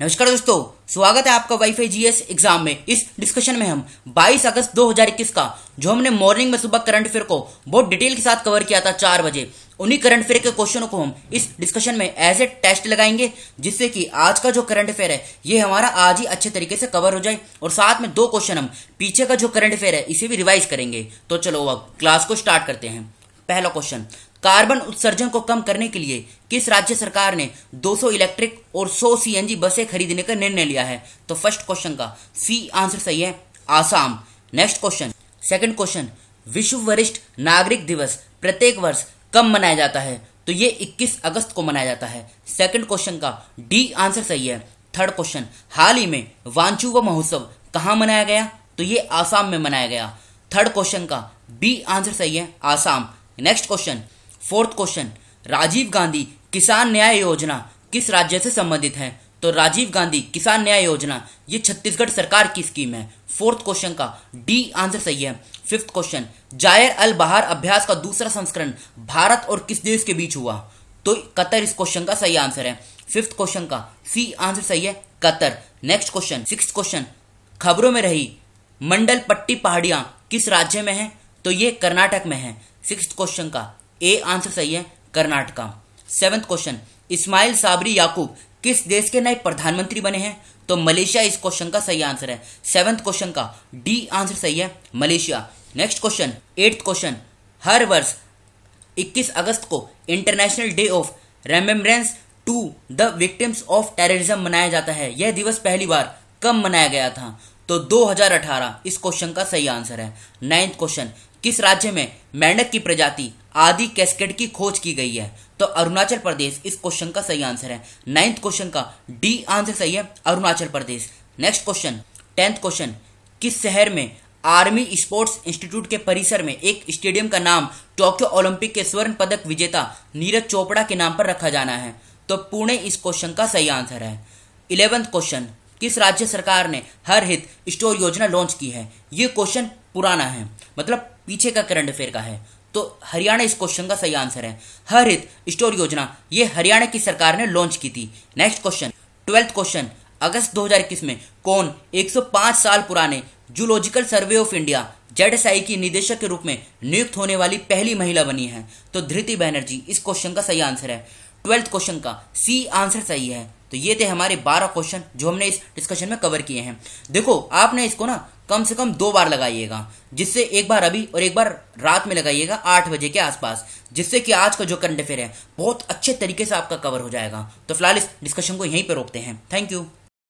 नमस्कार दोस्तों स्वागत है आपका वाईफाई जीएस एग्जाम में इस डिस्कशन में हम 22 अगस्त 2021 का जो हमने मॉर्निंग में सुबह करंट अफेयर को बहुत डिटेल के साथ कवर किया था चार बजे उन्हीं करंट अफेयर के क्वेश्चनों को हम इस डिस्कशन में एज ए टेस्ट लगाएंगे जिससे कि आज का जो करंट अफेयर है ये हमारा आज ही अच्छे तरीके से कवर हो जाए और साथ में दो क्वेश्चन हम पीछे का जो करंट अफेयर है इसे भी रिवाइज करेंगे तो चलो अब क्लास को स्टार्ट करते हैं पहला क्वेश्चन कार्बन उत्सर्जन को कम करने के लिए किस राज्य सरकार ने 200 इलेक्ट्रिक और 100 सीएनजी बसें खरीदने का निर्णय लिया है तो फर्स्ट क्वेश्चन का सी आंसर सही है Assam next question second question विश्व वरिष्ठ नागरिक दिवस प्रत्येक वर्ष कब मनाया जाता है तो ये 21 अगस्त को मनाया जाता है सेकंड क्वेश्चन का डी आंसर सही है थर्ड क्वेश्चन हाल ही में व महोत्सव कहाँ मनाया गया तो ये आसाम में मनाया गया थर्ड क्वेश्चन का बी आंसर सही है Assam next question fourth question Rajiv Gandhi Kisan Nyay योजना किस राज्य से संबंधित है तो राजीव गांधी किसान न्याय योजना ये छत्तीसगढ़ सरकार की स्कीम है फोर्थ क्वेश्चन का डी आंसर सही है फिफ्थ क्वेश्चन जायर अल बहार अभ्यास का दूसरा संस्करण भारत और किस देश के बीच हुआ तो कतर इस क्वेश्चन का सही आंसर है फिफ्थ क्वेश्चन का सी आंसर सही है Qatar next question six question खबरों में रही मंडल पट्टी पहाड़ियां किस राज्य में है तो ये कर्नाटक में है सिक्स क्वेश्चन का ए आंसर सही है Karnataka seventh question Ismail Sabri Yaakob किस देश के नए प्रधानमंत्री बने हैं तो मलेशिया इस क्वेश्चन का सही आंसर है सेवंथ क्वेश्चन का डी आंसर सही है Malaysia next question eighth question हर वर्ष 21 अगस्त को international day of remembrance to the victims of terrorism मनाया जाता है यह दिवस पहली बार कब मनाया गया था तो 2018 इस क्वेश्चन का सही आंसर है नाइन्थ क्वेश्चन किस राज्य में मेंढक की प्रजाति आदि कैस्केड की खोज की गई है तो अरुणाचल प्रदेश इस क्वेश्चन का सही आंसर है नाइन्थ क्वेश्चन का डी आंसर सही है Arunachal Pradesh next question tenth question किस शहर में आर्मी स्पोर्ट्स इंस्टीट्यूट के परिसर में एक स्टेडियम का नाम टोक्यो ओलंपिक के स्वर्ण पदक विजेता नीरज चोपड़ा के नाम पर रखा जाना है तो पुणे इस क्वेश्चन का सही आंसर है इलेवेंथ क्वेश्चन किस राज्य सरकार ने हर हित स्टोर योजना लॉन्च की है ये क्वेश्चन पुराना है मतलब पीछे का करंट अफेयर का है तो हरियाणा इस क्वेश्चन का सही आंसर है हरित स्टोर योजना ये हरियाणा की सरकार ने लॉन्च की थी नेक्स्ट क्वेश्चन ट्वेल्थ क्वेश्चन अगस्त 2021 में कौन 105 साल पुराने zoological survey of India Z की निदेशक के रूप में नियुक्त होने वाली पहली महिला बनी है तो धृति बैनर्जी इस क्वेश्चन का सही आंसर है ट्वेल्थ क्वेश्चन का सी आंसर सही है तो ये थे हमारे बारह क्वेश्चन जो हमने इस डिस्कशन में कवर किए हैं देखो आपने इसको ना कम से कम दो बार लगाइएगा जिससे एक बार अभी और एक बार रात में लगाइएगा आठ बजे के आसपास जिससे कि आज का जो करंट अफेयर है बहुत अच्छे तरीके से आपका कवर हो जाएगा तो फिलहाल इस डिस्कशन को यहीं पर रोकते हैं थैंक यू